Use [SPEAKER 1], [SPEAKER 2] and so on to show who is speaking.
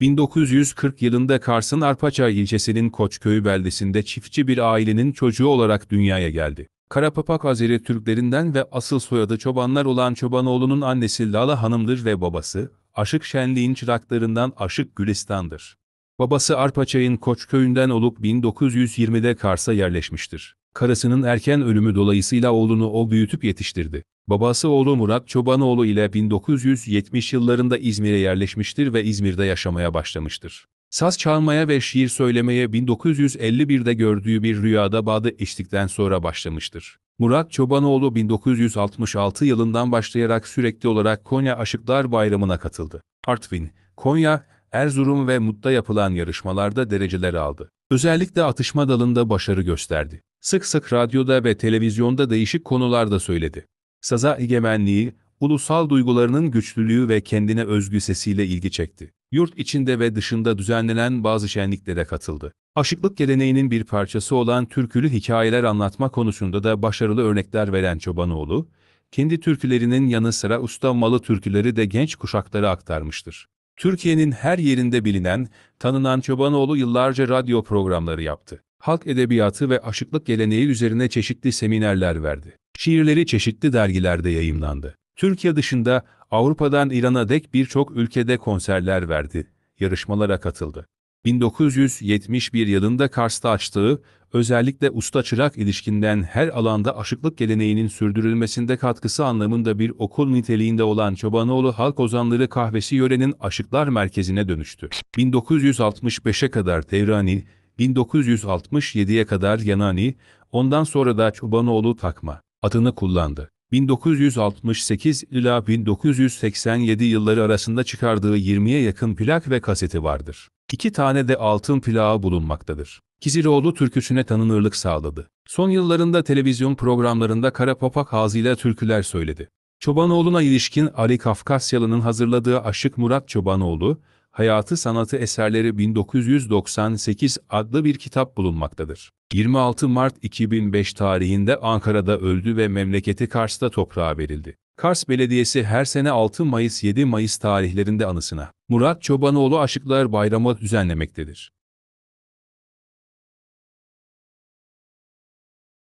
[SPEAKER 1] 1940 yılında Kars'ın Arpaçay ilçesinin Koçköy beldesinde çiftçi bir ailenin çocuğu olarak dünyaya geldi. Karapapak Azeri Türklerinden ve asıl soyadı çobanlar olan Çobanoğlu'nun annesi Lala Hanım'dır ve babası, Aşık Şenliğin çıraklarından Aşık Gülistan'dır. Babası Arpaçay'ın Koçköy'ünden olup 1920'de Kars'a yerleşmiştir. Karısının erken ölümü dolayısıyla oğlunu o büyütüp yetiştirdi. Babası oğlu Murat Çobanoğlu ile 1970 yıllarında İzmir'e yerleşmiştir ve İzmir'de yaşamaya başlamıştır. Saz çalmaya ve şiir söylemeye 1951'de gördüğü bir rüyada bağda içtikten sonra başlamıştır. Murat Çobanoğlu 1966 yılından başlayarak sürekli olarak Konya Aşıklar Bayramı'na katıldı. Artvin, Konya, Erzurum ve Mut'ta yapılan yarışmalarda dereceler aldı. Özellikle atışma dalında başarı gösterdi. Sık sık radyoda ve televizyonda değişik konularda söyledi saza egemenliği, ulusal duygularının güçlülüğü ve kendine özgü sesiyle ilgi çekti. Yurt içinde ve dışında düzenlenen bazı şenliklere katıldı. Aşıklık geleneğinin bir parçası olan türkülü hikayeler anlatma konusunda da başarılı örnekler veren Çobanoğlu, kendi türkülerinin yanı sıra usta malı türküleri de genç kuşaklara aktarmıştır. Türkiye'nin her yerinde bilinen, tanınan Çobanoğlu yıllarca radyo programları yaptı. Halk edebiyatı ve aşıklık geleneği üzerine çeşitli seminerler verdi. Şiirleri çeşitli dergilerde yayımlandı. Türkiye dışında Avrupa'dan İran'a dek birçok ülkede konserler verdi, yarışmalara katıldı. 1971 yılında Kars'ta açtığı, özellikle usta-çırak ilişkinden her alanda aşıklık geleneğinin sürdürülmesinde katkısı anlamında bir okul niteliğinde olan Çobanoğlu Halk Ozanları Kahvesi yörenin aşıklar merkezine dönüştü. 1965'e kadar Tevrani, 1967'ye kadar Yanani, ondan sonra da Çobanoğlu Takma adını kullandı. 1968 ila 1987 yılları arasında çıkardığı 20'ye yakın plak ve kaseti vardır. İki tane de altın plağı bulunmaktadır. Kiziroğlu türküsüne tanınırlık sağladı. Son yıllarında televizyon programlarında kara papak ağzıyla türküler söyledi. Çobanoğlu'na ilişkin Ali Kafkasyalı'nın hazırladığı Aşık Murat Çobanoğlu, Hayatı Sanatı Eserleri 1998 adlı bir kitap bulunmaktadır. 26 Mart 2005 tarihinde Ankara'da öldü ve memleketi Kars'ta toprağa verildi. Kars Belediyesi her sene 6 Mayıs 7 Mayıs tarihlerinde anısına Murat Çobanoğlu Aşıklar Bayramı düzenlemektedir.